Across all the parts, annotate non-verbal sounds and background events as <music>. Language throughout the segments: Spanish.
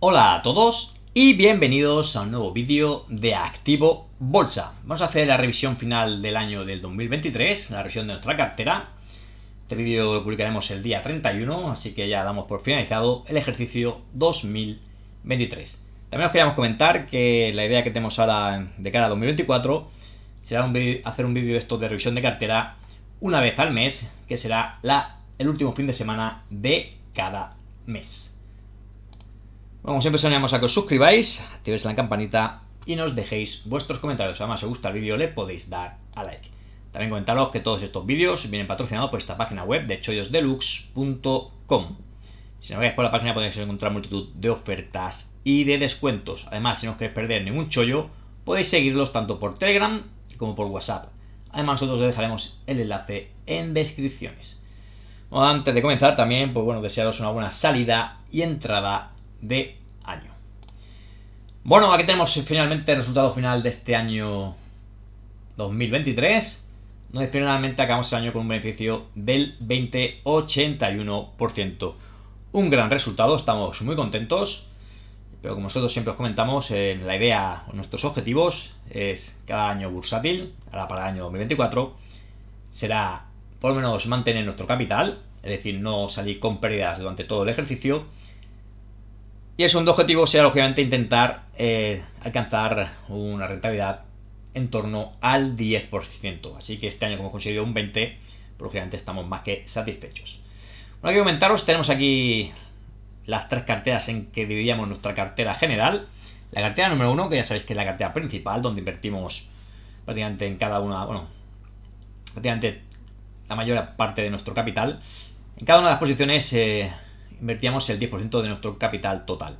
Hola a todos y bienvenidos a un nuevo vídeo de Activo Bolsa. Vamos a hacer la revisión final del año del 2023, la revisión de nuestra cartera. Este vídeo lo publicaremos el día 31, así que ya damos por finalizado el ejercicio 2023. También os queríamos comentar que la idea que tenemos ahora de cara a 2024 será hacer un vídeo de esto de revisión de cartera una vez al mes, que será la, el último fin de semana de cada mes como siempre, os animamos a que os suscribáis, activéis la campanita y nos dejéis vuestros comentarios. Además, si os gusta el vídeo, le podéis dar a like. También comentaros que todos estos vídeos vienen patrocinados por esta página web de chollosdeluxe.com. Si no vais por la página podéis encontrar multitud de ofertas y de descuentos. Además, si no os queréis perder ningún chollo, podéis seguirlos tanto por Telegram como por WhatsApp. Además, nosotros os dejaremos el enlace en descripciones. Bueno, antes de comenzar, también, pues bueno, desearos una buena salida y entrada de año. Bueno, aquí tenemos finalmente el resultado final de este año 2023, donde finalmente acabamos el año con un beneficio del 20,81%. Un gran resultado, estamos muy contentos, pero como nosotros siempre os comentamos, eh, la idea, nuestros objetivos es cada año bursátil, ahora para el año 2024, será por lo menos mantener nuestro capital, es decir, no salir con pérdidas durante todo el ejercicio, y el segundo objetivo será, lógicamente, intentar eh, alcanzar una rentabilidad en torno al 10%. Así que este año, como hemos conseguido un 20%, pues, lógicamente estamos más que satisfechos. Bueno, que comentaros, tenemos aquí las tres carteras en que dividíamos nuestra cartera general. La cartera número uno, que ya sabéis que es la cartera principal, donde invertimos prácticamente en cada una, bueno, prácticamente la mayor parte de nuestro capital. En cada una de las posiciones eh, invertíamos el 10% de nuestro capital total.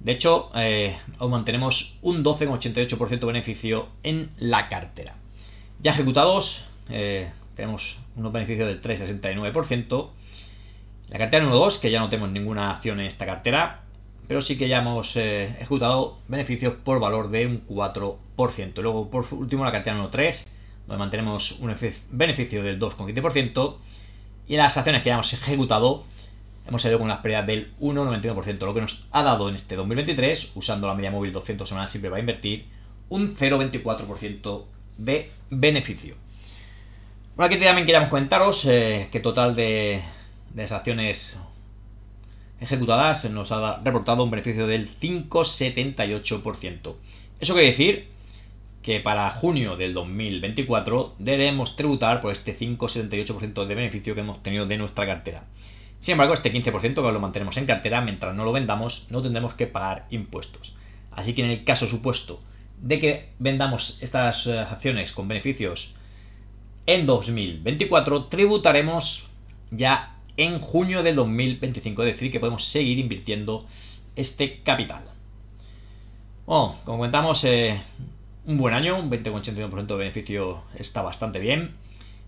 De hecho, eh, aún mantenemos un 12,88% beneficio en la cartera. Ya ejecutados, eh, tenemos unos beneficio del 3,69%. La cartera número 2, que ya no tenemos ninguna acción en esta cartera, pero sí que ya hemos eh, ejecutado beneficios por valor de un 4%. Luego, por último, la cartera número 3, donde mantenemos un beneficio del 2,15%. Y las acciones que ya hemos ejecutado, hemos salido con las pérdida del 1,99%, lo que nos ha dado en este 2023, usando la media móvil 200 semanas siempre va a invertir, un 0,24% de beneficio. Bueno, aquí también queríamos comentaros eh, que total de, de las acciones ejecutadas nos ha reportado un beneficio del 5,78%. Eso quiere decir que para junio del 2024 debemos tributar por este 5,78% de beneficio que hemos tenido de nuestra cartera. Sin embargo, este 15% que lo mantenemos en cartera, mientras no lo vendamos, no tendremos que pagar impuestos. Así que en el caso supuesto de que vendamos estas eh, acciones con beneficios en 2024, tributaremos ya en junio del 2025, es decir, que podemos seguir invirtiendo este capital. como comentamos, eh, un buen año, un 20,81% de beneficio está bastante bien.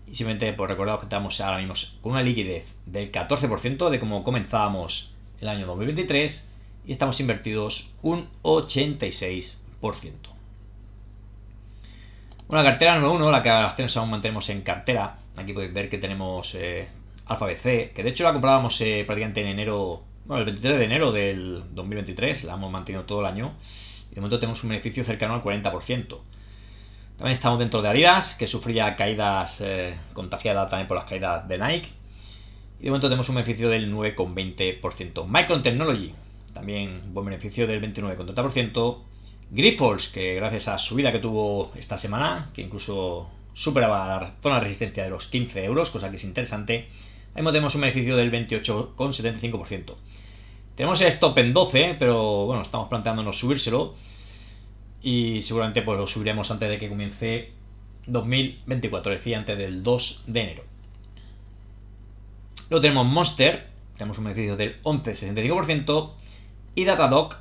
Y simplemente por pues, recordaros que estamos ahora mismo con una liquidez del 14% de como comenzábamos el año 2023 y estamos invertidos un 86%. una cartera número uno, la que aún mantenemos en cartera. Aquí podéis ver que tenemos eh, Alfa BC, que de hecho la comprábamos eh, prácticamente en enero, bueno, el 23 de enero del 2023, la hemos mantenido todo el año. Y de momento tenemos un beneficio cercano al 40%. También estamos dentro de Adidas, que sufría caídas eh, contagiadas también por las caídas de Nike. Y de momento tenemos un beneficio del 9,20%. Micron Technology, también buen beneficio del 29,30%. Grifols, que gracias a subida que tuvo esta semana, que incluso superaba la zona de resistencia de los 15 euros, cosa que es interesante, ahí tenemos un beneficio del 28,75%. Tenemos el stop en 12, pero bueno, estamos planteándonos subírselo y seguramente pues lo subiremos antes de que comience 2024, decía antes del 2 de enero. Luego tenemos Monster, tenemos un beneficio del 11,65% y Datadoc,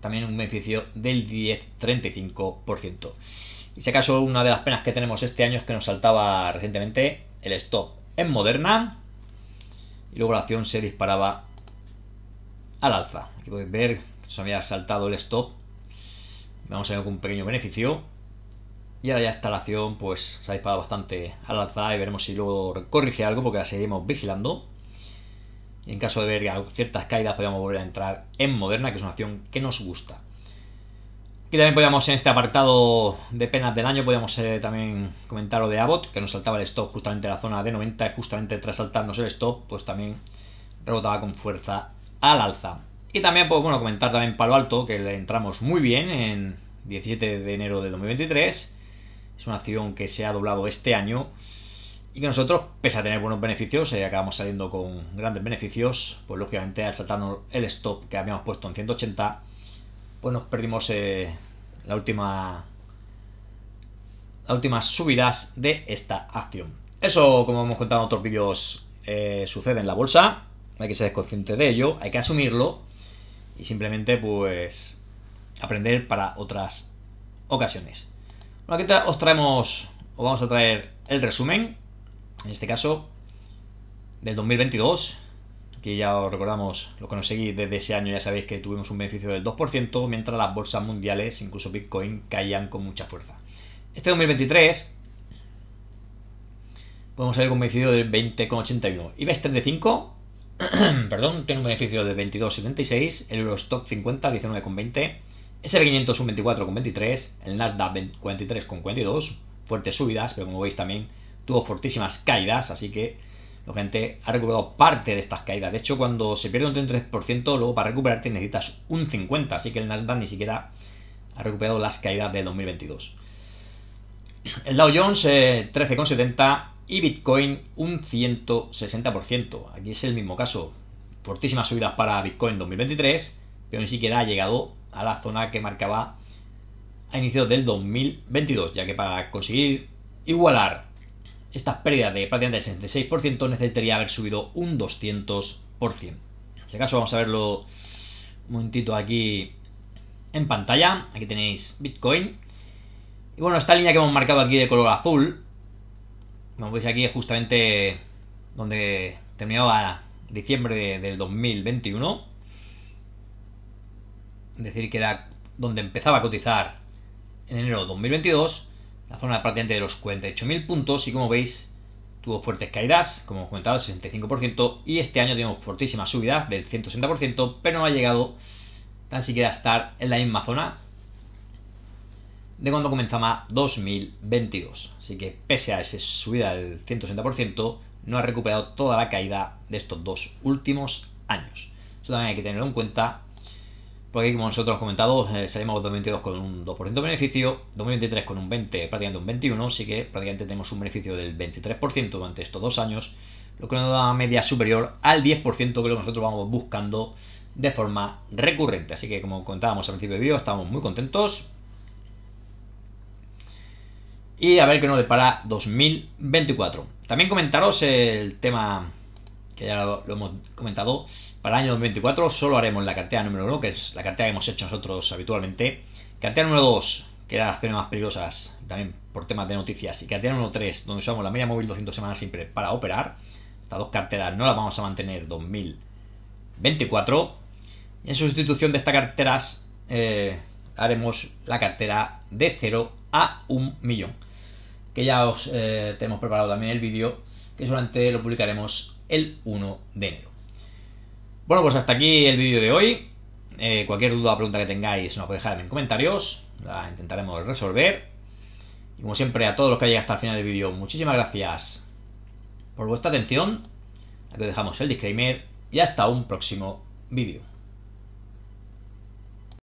también un beneficio del 10,35%. Y si acaso una de las penas que tenemos este año es que nos saltaba recientemente el stop en Moderna y luego la acción se disparaba al alza. Aquí podéis ver que se había saltado el stop vamos a ver un pequeño beneficio. Y ahora ya está la acción pues se ha disparado bastante al alza y veremos si luego corrige algo porque la seguiremos vigilando. Y en caso de ver ciertas caídas podríamos volver a entrar en Moderna, que es una acción que nos gusta. Y también podríamos en este apartado de penas del año, Podríamos eh, también comentar lo de Abbott, que nos saltaba el stop justamente en la zona de 90 y justamente tras saltarnos el stop, pues también rebotaba con fuerza al alza. Y también, puedo bueno, comentar también Palo Alto, que le entramos muy bien en, 17 de enero de 2023. Es una acción que se ha doblado este año y que nosotros, pese a tener buenos beneficios, eh, acabamos saliendo con grandes beneficios, pues lógicamente al saltarnos el stop que habíamos puesto en 180, pues nos perdimos eh, la última las últimas subidas de esta acción. Eso, como hemos contado en otros vídeos, eh, sucede en la bolsa, hay que ser consciente de ello, hay que asumirlo y simplemente pues aprender para otras ocasiones. Bueno, aquí os traemos, O vamos a traer el resumen, en este caso, del 2022. Aquí ya os recordamos, lo que nos seguís desde ese año ya sabéis que tuvimos un beneficio del 2%, mientras las bolsas mundiales, incluso Bitcoin, caían con mucha fuerza. Este 2023 podemos salir con un beneficio del 20,81. IBEX 35, <clears throat> perdón, tiene un beneficio de 22,76, el Eurostock 50, 19,20 SP500 un 24,23, el Nasdaq 43,42, fuertes subidas, pero como veis también tuvo fortísimas caídas, así que la gente ha recuperado parte de estas caídas. De hecho, cuando se pierde un 33%, luego para recuperarte necesitas un 50%, así que el Nasdaq ni siquiera ha recuperado las caídas de 2022. El Dow Jones 13,70 eh, y Bitcoin un 160%. Aquí es el mismo caso. Fortísimas subidas para Bitcoin 2023 pero ni siquiera ha llegado a la zona que marcaba a inicios del 2022, ya que para conseguir igualar estas pérdidas de prácticamente 66% necesitaría haber subido un 200%. En ese caso vamos a verlo un momentito aquí en pantalla, aquí tenéis Bitcoin. Y bueno, esta línea que hemos marcado aquí de color azul, como veis aquí es justamente donde terminaba diciembre del 2021 decir, que era donde empezaba a cotizar en enero de 2022, la zona prácticamente de los 48.000 puntos y como veis tuvo fuertes caídas, como hemos comentado, del 65% y este año tiene fortísima subida del 160%, pero no ha llegado tan siquiera a estar en la misma zona de cuando comenzaba 2022. Así que pese a esa subida del 160%, no ha recuperado toda la caída de estos dos últimos años. Eso también hay que tenerlo en cuenta porque como nosotros comentado, eh, salimos 2022 con un 2% de beneficio, 2023 con un 20, prácticamente un 21, así que prácticamente tenemos un beneficio del 23% durante estos dos años, lo que nos da una media superior al 10% que nosotros vamos buscando de forma recurrente. Así que como comentábamos al principio del vídeo, estamos muy contentos. Y a ver qué nos depara 2024. También comentaros el tema que ya lo, hemos comentado, para el año 2024 solo haremos la cartera número 1, que es la cartera que hemos hecho nosotros habitualmente. Cartera número 2, que eran las acciones más peligrosas, también por temas de noticias. Y cartera número 3, donde usamos la media móvil 200 semanas siempre para operar. Estas dos carteras no las vamos a mantener 2024. Y en sustitución de estas carteras eh, haremos la cartera de 0 a 1 millón. Que ya os eh, tenemos preparado también el vídeo, que solamente lo publicaremos el 1 de enero. Bueno, pues hasta aquí el vídeo de hoy. Eh, cualquier duda o pregunta que tengáis nos podéis dejar en comentarios, la intentaremos resolver. Y como siempre, a todos los que llegado hasta el final del vídeo, muchísimas gracias por vuestra atención. Aquí os dejamos el disclaimer y hasta un próximo vídeo.